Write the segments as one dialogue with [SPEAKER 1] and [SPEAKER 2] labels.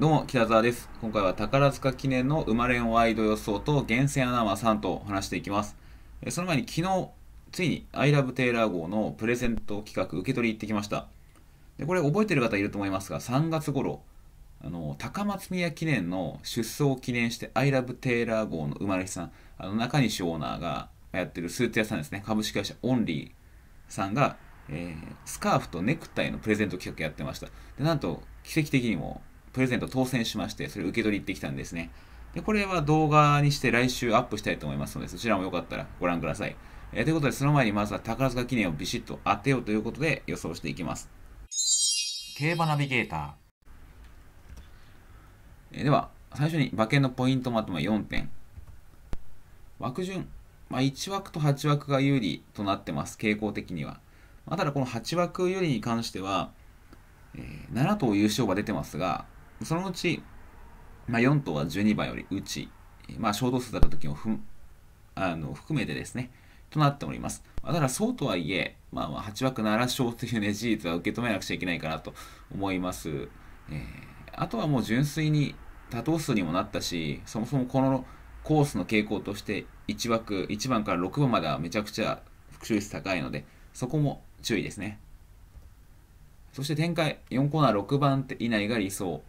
[SPEAKER 1] どうも、北沢です。今回は宝塚記念の生まれんワイド予想と厳選アナウンサーと話していきます。その前に昨日、ついに I love テイラー号のプレゼント企画受け取り行ってきました。でこれ覚えてる方いると思いますが、3月頃、あの高松宮記念の出走を記念して I love テイラー号の生まれ日さん、あの中西オーナーがやってるスーツ屋さんですね、株式会社オンリーさんが、えー、スカーフとネクタイのプレゼント企画やってました。でなんと奇跡的にもプレゼント当選しまして、それ受け取り行ってきたんですね。で、これは動画にして来週アップしたいと思いますので、そちらもよかったらご覧ください。えー、ということで、その前にまずは宝塚記念をビシッと当てようということで予想していきます。競馬ナビゲーター。えー、では、最初に馬券のポイントまとめ4点。枠順、まあ、1枠と8枠が有利となってます、傾向的には。まあ、ただこの8枠有利に関しては、えー、7頭優勝馬出てますが、そのうち、まあ、4頭は12番よりち、まあ、小動数だった時もふあの含めてですね、となっております。まあ、ただ、そうとはいえ、まあ、まあ8枠7勝というね、事実は受け止めなくちゃいけないかなと思います。えー、あとはもう純粋に多頭数にもなったし、そもそもこのコースの傾向として1枠、1番から6番まではめちゃくちゃ復習率高いので、そこも注意ですね。そして展開、4コーナー6番以内が理想。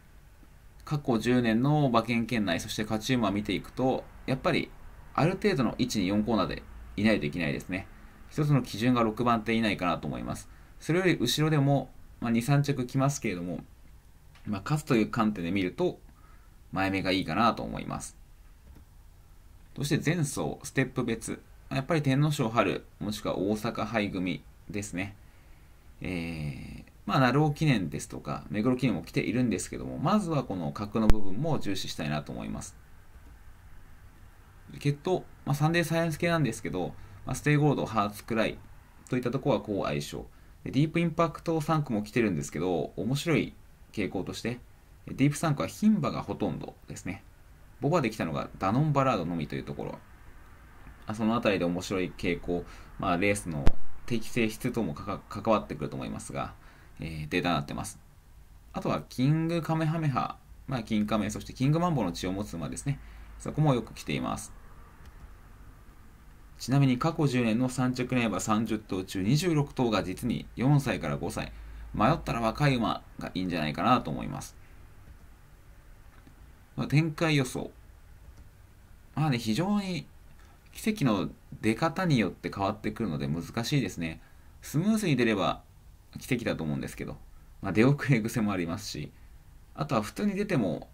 [SPEAKER 1] 過去10年の馬券圏内、そして勝ち馬を見ていくと、やっぱりある程度の位置に4コーナーでいないといけないですね。一つの基準が6番手以内かなと思います。それより後ろでも、まあ、2、3着来ますけれども、まあ、勝つという観点で見ると、前目がいいかなと思います。そして前走、ステップ別。やっぱり天皇賞春、もしくは大阪杯組ですね。えー、まあ、る尾記念ですとか、目黒記念も来ているんですけども、まずはこの角の部分も重視したいなと思います。血闘、まあ、サンデーサイエンス系なんですけど、まあ、ステイゴールド、ハーツクライといったところはこう相性。ディープインパクト3区も来てるんですけど、面白い傾向として、ディープ3区は牝馬がほとんどですね。ボバで来たのがダノンバラードのみというところ。そのあたりで面白い傾向、まあ、レースの適正質とも関わってくると思いますが、えデータになってます。あとは、キングカメハメハ、まあ、キンカメ、そしてキングマンボウの血を持つ馬ですね。そこもよく来ています。ちなみに過去10年の3着年馬30頭中26頭が実に4歳から5歳。迷ったら若い馬がいいんじゃないかなと思います。まあ、展開予想。まあね、非常に奇跡の出方によって変わってくるので難しいですね。スムーズに出れば奇跡だと思うんですけど、まあ、出遅れ癖もありますし、あとは普通に出ても、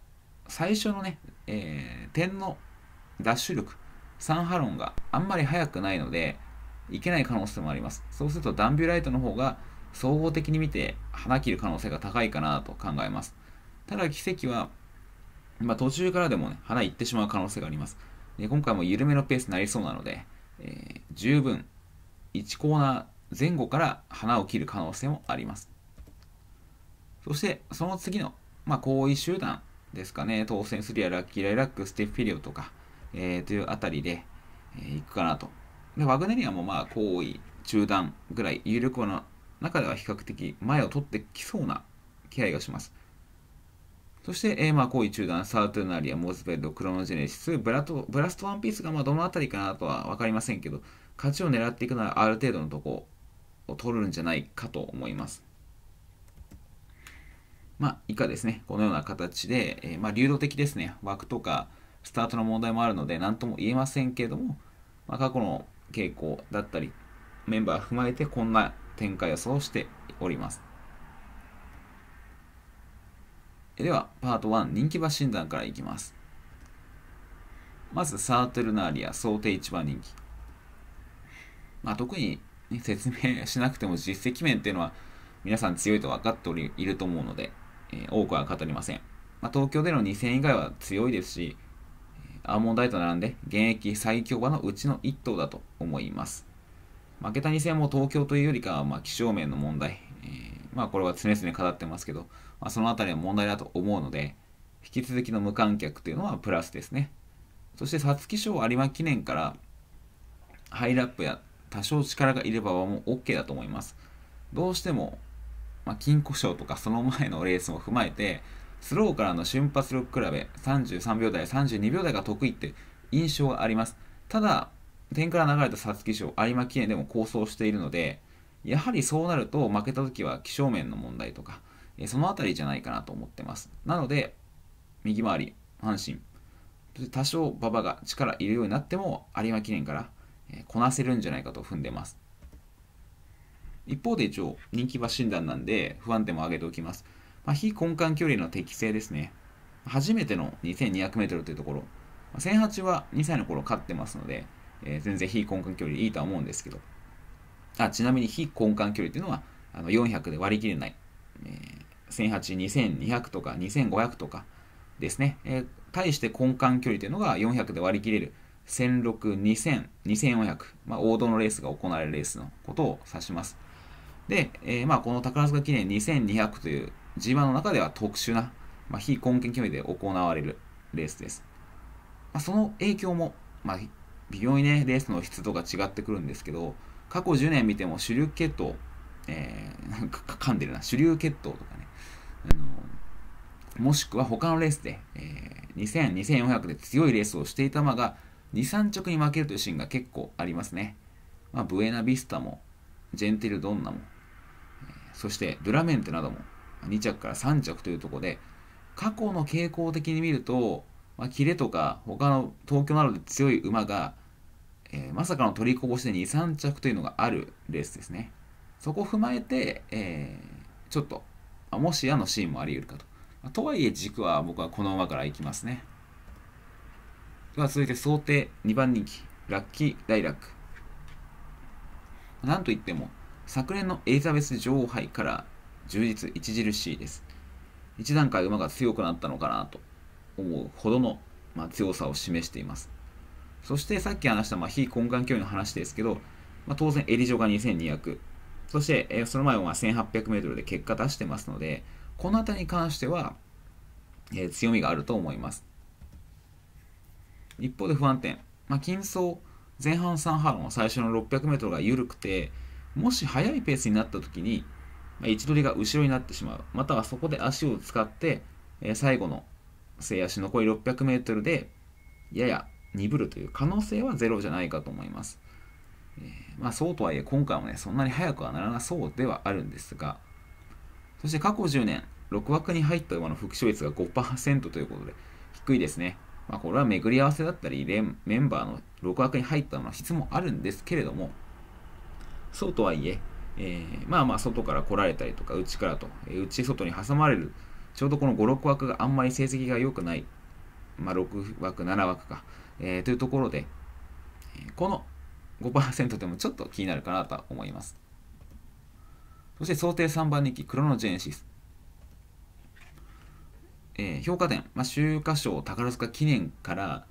[SPEAKER 1] 最初のね、えー、点のシュ力、ハ波論があんまり速くないので、いけない可能性もあります。そうするとダンビュライトの方が総合的に見て花切る可能性が高いかなと考えます。ただ奇跡は、まあ、途中からでもね、花いってしまう可能性があります。で今回も緩めのペースになりそうなので、えー、十分1コーナー前後から花を切る可能性もあります。そして、その次の、まあ、行為集団ですかね、当選するやラッキーライラック、ステッフィリオとか、えー、というあたりで、えー、いくかなと。で、ワグネリアもまあ、行為中段ぐらい、有力の中では比較的前を取ってきそうな気配がします。そして、えー、まあ、行為中段、サウトゥーナリア、モズベルド、クロノジェネシス、ブラトブラストワンピースがまあどのあたりかなとは分かりませんけど、勝ちを狙っていくならある程度のとこ取るんじゃないかと思います。まあ、以下ですね、このような形で、えー、まあ、流動的ですね、枠とかスタートの問題もあるので、何とも言えませんけれども、まあ、過去の傾向だったり、メンバー踏まえて、こんな展開予想をしております。では、パート1、人気馬診断からいきます。まず、サートルナーリア、想定一番人気。まあ、特に説明しなくても実績面っていうのは皆さん強いと分かっておりいると思うので、えー、多くは語りません、まあ、東京での2戦以外は強いですしアーモンドアイと並んで現役最強馬のうちの1頭だと思います負けた2戦も東京というよりかはまあ気象面の問題、えー、まあこれは常々語ってますけど、まあ、その辺りは問題だと思うので引き続きの無観客というのはプラスですねそして皐月賞有馬記念からハイラップや多少力がいればはもう OK だと思います。どうしても、まあ、金庫賞とかその前のレースも踏まえて、スローからの瞬発力比べ33秒台、32秒台が得意って印象があります。ただ、点から流れた皐月賞、有馬記念でも構想しているので、やはりそうなると負けた時は気象面の問題とか、そのあたりじゃないかなと思ってます。なので、右回り、阪神、多少馬場が力入れるようになっても、有馬記念からこなせるんじゃないかと踏んでます。一方で一応人気馬診断なんで不安定も上げておきます。まあ、非根幹距離の適性ですね。初めての 2200m というところ、1008は2歳の頃勝ってますので、えー、全然非根幹距離いいとは思うんですけど、あちなみに非根幹距離というのはあの400で割り切れない、えー、1008、2200とか2500とかですね、えー、対して根幹距離というのが400で割り切れる1600、2 4 0 0まあ、王道のレースが行われるレースのことを指します。で、えー、まあ、この宝塚記念2200という G1 の中では特殊な、まあ、非根拠競技で行われるレースです。まあ、その影響も、まあ、微妙にね、レースの質とか違ってくるんですけど、過去10年見ても主流血統、えー、なんか噛んでるな、主流血統とかね、あのもしくは他のレースで、えー、2000、2400で強いレースをしていた馬が、23着に負けるというシーンが結構ありますね、まあ、ブエナビスタもジェンテル・ドンナもそしてドゥラメンテなども2着から3着というところで過去の傾向的に見ると、まあ、キレとか他の東京などで強い馬が、えー、まさかの取りこぼしで2、3着というのがあるレースですね。そこを踏まえて、えー、ちょっと、もしやのシーンもあり得るかと。とはいえ軸は僕はこの馬からいきますね。で続いて想定2番人気、ラッキー・ライラック。なんといっても、昨年のエリザベス女王杯から充実著しいです。一段階馬が強くなったのかなと思うほどの、まあ、強さを示しています。そしてさっき話した、まあ、非根幹競技の話ですけど、まあ、当然エリジョが2200、そして、えその前は 1800m で結果出してますので、この辺りに関しては、えー、強みがあると思います。一方で不安定、まあ、金層前半3波論最初の 600m が緩くてもし速いペースになった時に、まあ、位置取りが後ろになってしまうまたはそこで足を使って、え最後の末足残り 600m でやや鈍るという可能性はゼロじゃないかと思います、えー、まあ、そうとはいえ今回もねそんなに速くはならなそうではあるんですがそして過去10年6枠に入った馬の復勝率が5%ということで低いですねまあ、これは巡り合わせだったり、メンバーの6枠に入ったのは質もあるんですけれども、そうとはいえ、えー、まあまあ外から来られたりとか、内からと、えー、内外に挟まれる、ちょうどこの5、6枠があんまり成績が良くない、まあ、6枠、7枠か、えー、というところで、この5%でもちょっと気になるかなとは思います。そして想定3番人気、クロノジェネシス。えー、評価点、まあ、秋華賞宝塚記念から、ま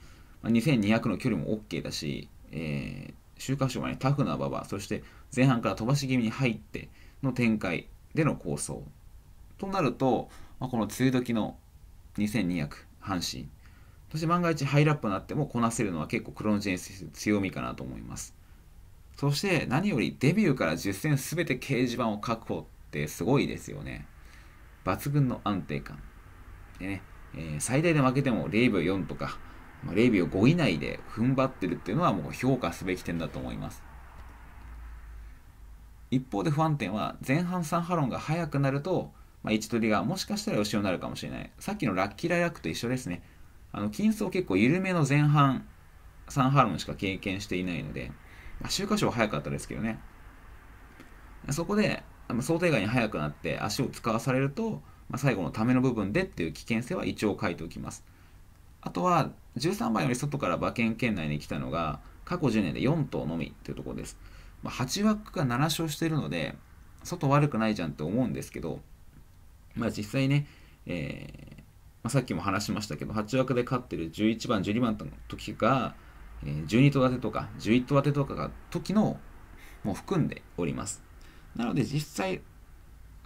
[SPEAKER 1] あ、2200の距離も OK だし、えー、秋華賞は、ね、タフな馬場、そして前半から飛ばし気味に入っての展開での構想。となると、まあ、この梅雨時の2200、阪神。そして万が一ハイラップになってもこなせるのは結構クロノジェネシス強みかなと思います。そして何よりデビューから10戦全て掲示板を確保ってすごいですよね。抜群の安定感。でね、えー、最大で負けても0秒4とか、0秒5以内で踏ん張ってるっていうのはもう評価すべき点だと思います。一方で不安点は前半3ハロンが速くなると、まあ、位置取りがもしかしたら後ろになるかもしれない。さっきのラッキーライラックと一緒ですね。あの、金層結構緩めの前半3ハロンしか経験していないので、まあ、週刊賞は速かったですけどね。そこで、想定外に速くなって足を使わされると、まあ、最後のための部分でっていう危険性は一応書いておきます。あとは13番より外から馬券圏内に来たのが過去10年で4頭のみっていうところです。まあ、8枠が7勝しているので外悪くないじゃんって思うんですけど、まあ、実際ね、えー、まあ、さっきも話しましたけど8枠で勝ってる11番12番の時が、え12頭立てとか11頭立てとかが時のもう含んでおります。なので実際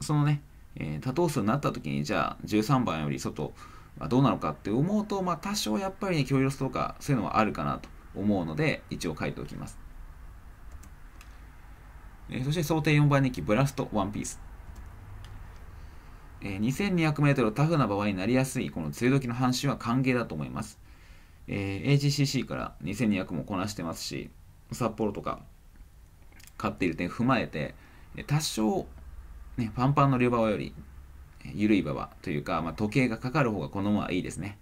[SPEAKER 1] そのねえー、多頭数になった時にじゃあ13番より外はどうなのかって思うと、まあ、多少やっぱりね距離ロスとかそういうのはあるかなと思うので一応書いておきます、えー、そして想定4番人気ブラストワンピース、えー、2200m タフな場合になりやすいこの梅雨時の半周は歓迎だと思います、えー、AGCC から2200もこなしてますし札幌とか勝っている点踏まえて多少ね、パンパンの両刃より緩い馬場というか、まあ、時計がかかる方がこの馬はいいですね。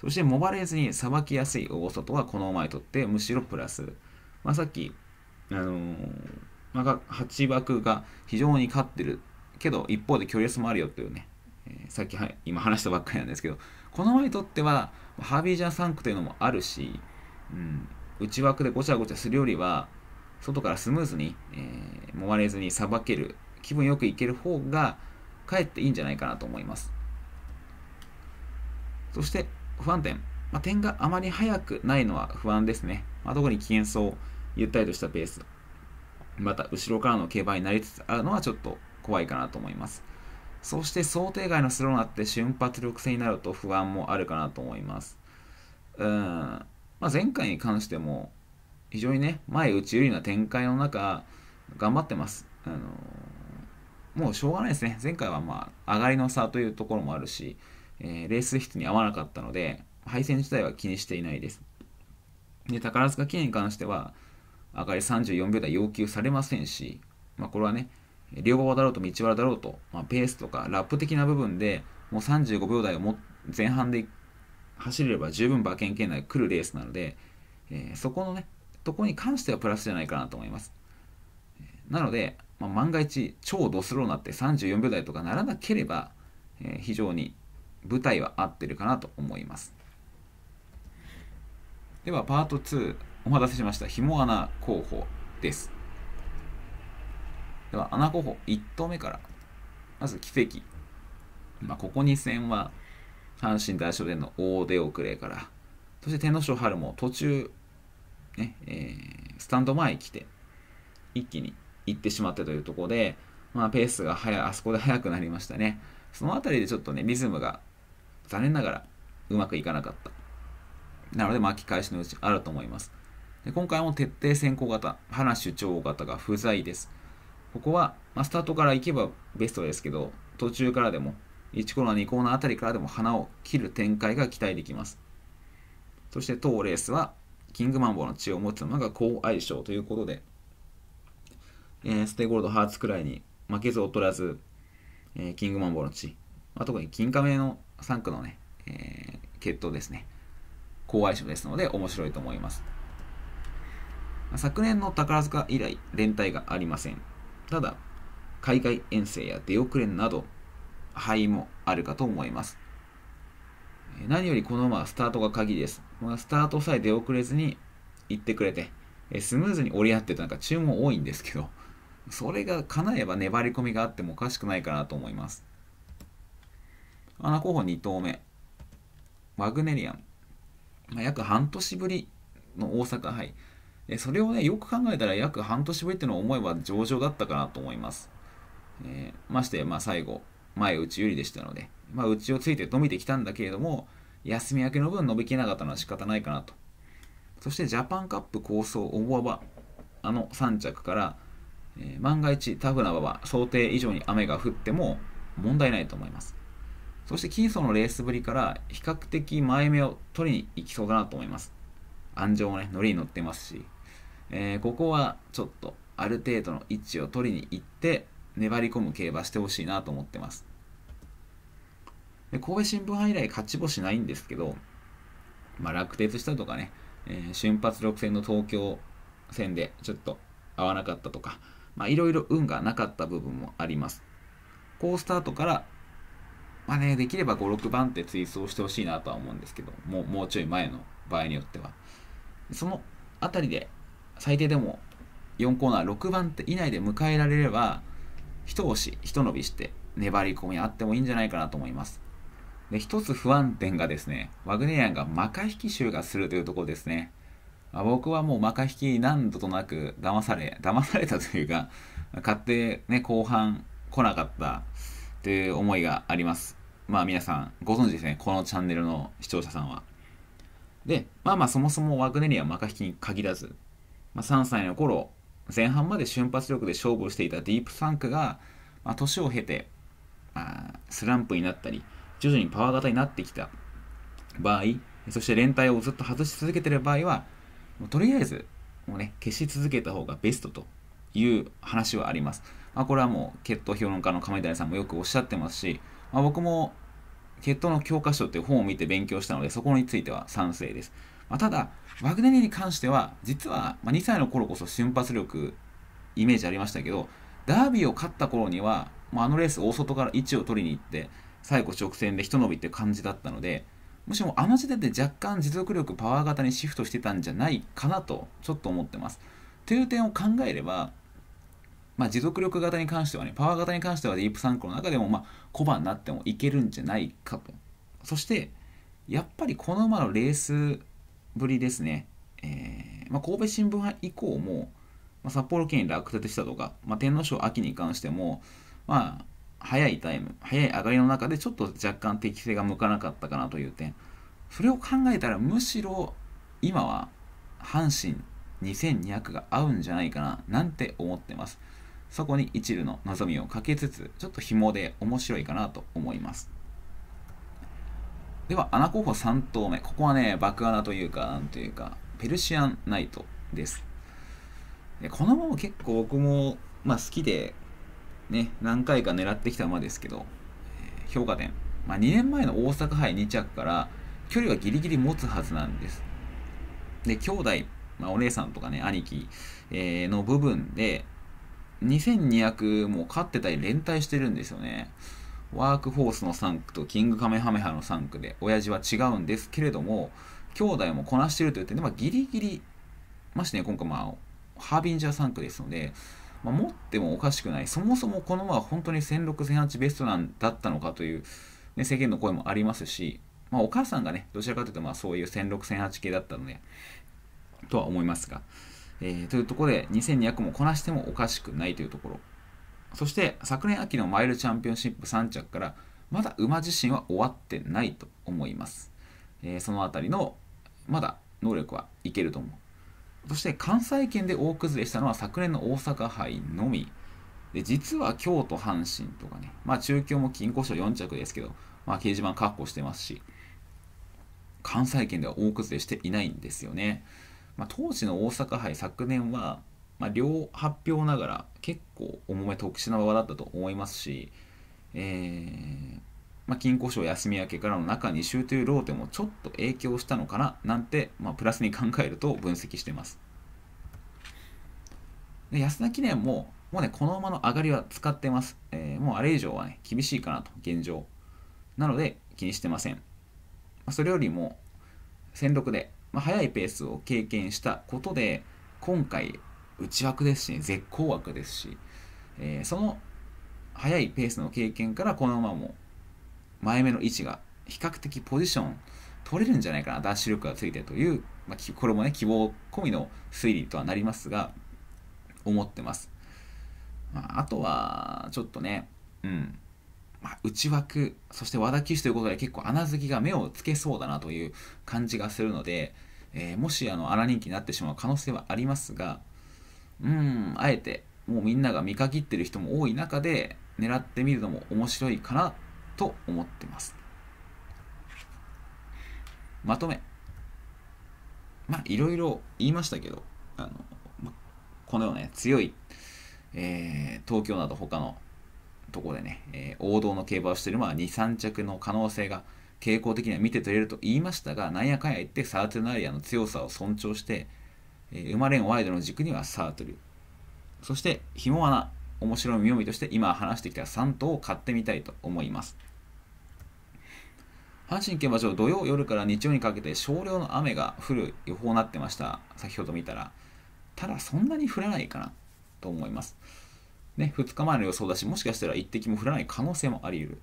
[SPEAKER 1] そしてもばれずにさばきやすい大外はこの馬にとってむしろプラス。まあ、さっき、あのー、まあ、8枠が非常に勝ってるけど一方で距離安もあるよっていうね、えー、さっきは今話したばっかりなんですけどこの馬にとってはハービージャン3区というのもあるし、うん、内枠でごちゃごちゃするよりは外からスムーズに、えー、もまれずにさばける気分よくいける方がかえっていいんじゃないかなと思いますそして不安点、まあ、点があまり速くないのは不安ですね、まあ、特に危険そうゆったりとしたペースまた後ろからの競馬になりつつあるのはちょっと怖いかなと思いますそして想定外のスローになって瞬発力性になると不安もあるかなと思いますうん、まあ、前回に関しても非常にね前打ち有利な展開の中頑張ってますあのーもうしょうがないですね。前回はまあ、上がりの差というところもあるし、えー、レース室に合わなかったので、配線自体は気にしていないです。で、宝塚記念に関しては、上がり34秒台要求されませんし、まあ、これはね、両側だろうと道原だろうと、まあ、ペースとかラップ的な部分でもう35秒台をも前半で走れれば十分馬券圏内来るレースなので、えー、そこのね、とこに関してはプラスじゃないかなと思います。なので、まあ、万が一超ドスローになって34秒台とかならなければ、えー、非常に舞台は合ってるかなと思いますではパート2お待たせしました紐穴候補ですでは穴候補1投目からまず奇跡、まあ、ここ2戦は阪神大賞での大出遅れからそして天皇賞春も途中ね、えー、スタンド前来て一気に行ってしまってというところで、まあ、ペースが早あそこで速くなりましたね。その辺りでちょっとね、リズムが残念ながらうまくいかなかった。なので巻き返しのうちあると思います。で今回も徹底先行型、花主張型が不在です。ここは、まあ、スタートから行けばベストですけど、途中からでも、1コーナー、2コーナーあたりからでも花を切る展開が期待できます。そして当レースは、キングマンボウの血を持つ馬が好相性ということで、えー、ステイゴールド、ハーツくらいに負けず劣らず、えー、キングマンボの地、まあ、特に金亀の3区のね、えー、決闘ですね。好相性ですので面白いと思います。昨年の宝塚以来、連帯がありません。ただ、海外遠征や出遅れなど、敗もあるかと思います。何よりこの馬はスタートが鍵です。まあ、スタートさえ出遅れずに行ってくれて、スムーズに折り合ってたなんか注文多いんですけど、それが叶えば粘り込みがあってもおかしくないかなと思います。穴候補2投目。ワグネリアン。まあ、約半年ぶりの大阪杯。それをね、よく考えたら約半年ぶりっていうのを思えば上々だったかなと思います。えー、まして、まあ、最後、前内有利でしたので、まあ、内ちをついて伸びてきたんだけれども、休み明けの分伸びきれなかったのは仕方ないかなと。そしてジャパンカップ構想、大幅、あの3着から、えー、万が一タフな場は想定以上に雨が降っても問題ないと思います。そして金層のレースぶりから比較的前目を取りに行きそうだなと思います。安城もね、乗りに乗ってますし、えー、ここはちょっとある程度の位置を取りに行って粘り込む競馬してほしいなと思ってます。で神戸新聞杯以来勝ち星ないんですけど、まあ、落鉄したとかね、えー、瞬発力戦の東京戦でちょっと合わなかったとか、まあ、いろいろ運がなかった部分もあります。こうスタートから、まあね、できれば5、6番って追走してほしいなとは思うんですけど、もうもうちょい前の場合によっては。そのあたりで、最低でも4コーナー6番手以内で迎えられれば、一押し、一伸びして、粘り込みあってもいいんじゃないかなと思います。で、一つ不安点がですね、ワグネルアンがマカ引き集がするというところですね。まあ、僕はもう馬鹿引き何度となく騙され、騙されたというか、買ってね、後半来なかったという思いがあります。まあ皆さんご存知ですね、このチャンネルの視聴者さんは。で、まあまあそもそもワグネリはまか引きに限らず、まあ、3歳の頃、前半まで瞬発力で勝負をしていたディープサンクが、まあ、年を経て、まあ、スランプになったり、徐々にパワー型になってきた場合、そして連帯をずっと外し続けている場合は、もうとりあえず、もうね、消し続けた方がベストという話はあります。まあ、これはもう血糖評論家の亀谷さんもよくおっしゃってますし、まあ、僕も血糖の教科書っていう本を見て勉強したので、そこについては賛成です。まあ、ただ、ワグネリに関しては、実は、ま2歳の頃こそ瞬発力、イメージありましたけど、ダービーを勝った頃には、まあ、あのレース大外から位置を取りに行って、最後直線で一伸びって感じだったので、むしろあの時点で若干持続力パワー型にシフトしてたんじゃないかなとちょっと思ってます。という点を考えれば、まあ、持続力型に関してはね、パワー型に関してはディープサンクの中でもま小判になってもいけるんじゃないかと。そして、やっぱりこの馬のレースぶりですね、えー、まあ、神戸新聞以降も、まあ、札幌県に落札したとか、まあ、天皇賞秋に関しても、まあ、早いタイム早い上がりの中でちょっと若干適性が向かなかったかなという点それを考えたらむしろ今は阪神2200が合うんじゃないかななんて思ってますそこに一縷の望みをかけつつちょっと紐で面白いかなと思いますでは穴候補3投目ここはね爆穴というかなんというかペルシアンナイトですでこのまま結構僕も、まあ、好きでね、何回か狙ってきた馬ですけど、評価点、まあ、2年前の大阪杯2着から距離はギリギリ持つはずなんです。で、兄弟、まあ、お姉さんとかね、兄貴、えー、の部分で、2200も勝ってたり連帯してるんですよね。ワークフォースの3区とキングカメハメハの3区で、親父は違うんですけれども、兄弟もこなしてるといって、で、ギリギリ、ましてね、今回まあ、ハービンジャー3区ですので、まあ、持ってもおかしくないそもそもこの馬は本当に1006、1008ベストなんだったのかという、ね、世間の声もありますし、まあ、お母さんがねどちらかというとまあそういう1006、1008系だったのでとは思いますが、えー、というところで2200もこなしてもおかしくないというところそして昨年秋のマイルチャンピオンシップ3着からまだ馬自身は終わってないと思います、えー、そのあたりのまだ能力はいけると思うそして関西圏で大崩れしたのは昨年の大阪杯のみ。で実は京都、阪神とかね、まあ、中京も金庫賞4着ですけど、まあ、掲示板確保してますし、関西圏では大崩れしていないんですよね。まあ、当時の大阪杯昨年は、まあ、両発表ながら結構重め特殊な場だったと思いますし、えー、まあ、金庫賞休み明けからの中2週というローテもちょっと影響したのかななんて、まあ、プラスに考えると分析してます。で安田記念も、もうね、この馬の上がりは使ってます。えー、もうあれ以上はね、厳しいかなと、現状。なので、気にしてません。まあ、それよりも、戦力で、まあ、速いペースを経験したことで、今回、内枠ですし、ね、絶好枠ですし、えー、その速いペースの経験から、この馬も前目の位置が比較的ポジション取れるんじゃないかな、ダッシュ力がついてという、まあ、これもね、希望込みの推理とはなりますが、思ってます。まあ、あとは、ちょっとね、うん、まあ、内枠、そして和田騎手ということで結構穴好きが目をつけそうだなという感じがするので、えー、もしあの穴人気になってしまう可能性はありますが、うん、あえて、もうみんなが見限ってる人も多い中で、狙ってみるのも面白いかなと思ってます。まとめ。まあ、いろいろ言いましたけど、あのま、このような、ね、強い、えー、東京など他のところでね、えー、王道の競馬をしている、まあ、2、3着の可能性が傾向的には見て取れると言いましたが、なんやかんや言ってサーのナリアの強さを尊重して、えー、生まれんワイドの軸にはサートル。そして、ひも穴、面白い妙味として今話してきた3頭を買ってみたいと思います。阪神競馬場土曜夜から日曜にかけて少量の雨が降る予報になってました先ほど見たらただそんなに降らないかなと思いますね、2日前の予想だし、もしかしたら一滴も降らない可能性もあり得る。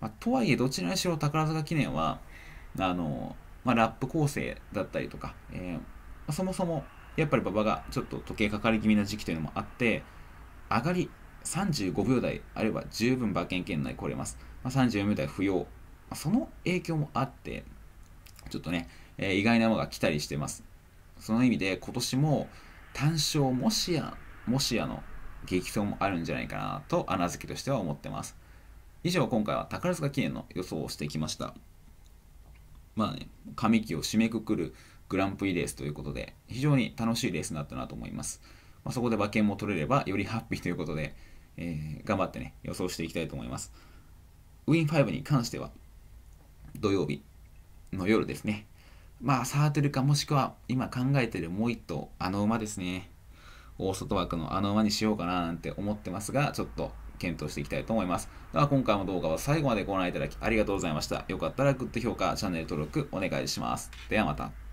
[SPEAKER 1] まあ、とはいえ、どちらにしろ宝塚記念は、あのまあ、ラップ構成だったりとか、えーまあ、そもそもやっぱり馬場がちょっと時計かかり気味な時期というのもあって、上がり35秒台あれば十分馬券圏内来れます。まあ、34秒台不要その影響もあって、ちょっとね、えー、意外なものが来たりしてます。その意味で今年も単勝もしや、もしやの激走もあるんじゃないかなと穴付けとしては思ってます。以上、今回は宝塚記念の予想をしてきました。まあね、上期を締めくくるグランプリレースということで、非常に楽しいレースになったなと思います。まあ、そこで馬券も取れればよりハッピーということで、えー、頑張ってね、予想していきたいと思います。ウィン5に関しては、土曜日の夜ですね。まあ、サートルかもしくは今考えてるもう一頭、あの馬ですね。大外枠のあの馬にしようかななんて思ってますが、ちょっと検討していきたいと思います。では今回も動画は最後までご覧いただきありがとうございました。よかったらグッド評価、チャンネル登録お願いします。ではまた。